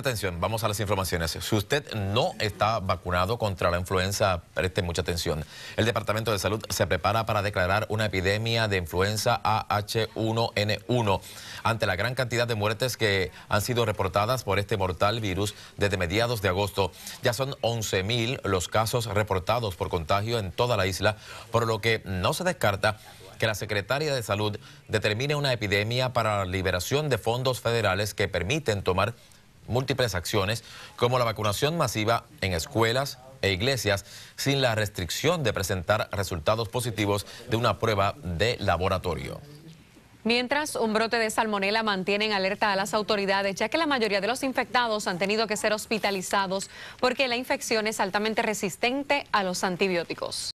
atención, vamos a las informaciones. Si usted no está vacunado contra la influenza, preste mucha atención. El Departamento de Salud se prepara para declarar una epidemia de influenza AH1N1 ante la gran cantidad de muertes que han sido reportadas por este mortal virus desde mediados de agosto. Ya son 11.000 los casos reportados por contagio en toda la isla, por lo que no se descarta que la Secretaria de Salud determine una epidemia para la liberación de fondos federales que permiten tomar múltiples acciones como la vacunación masiva en escuelas e iglesias sin la restricción de presentar resultados positivos de una prueba de laboratorio. Mientras, un brote de salmonela mantiene en alerta a las autoridades, ya que la mayoría de los infectados han tenido que ser hospitalizados porque la infección es altamente resistente a los antibióticos.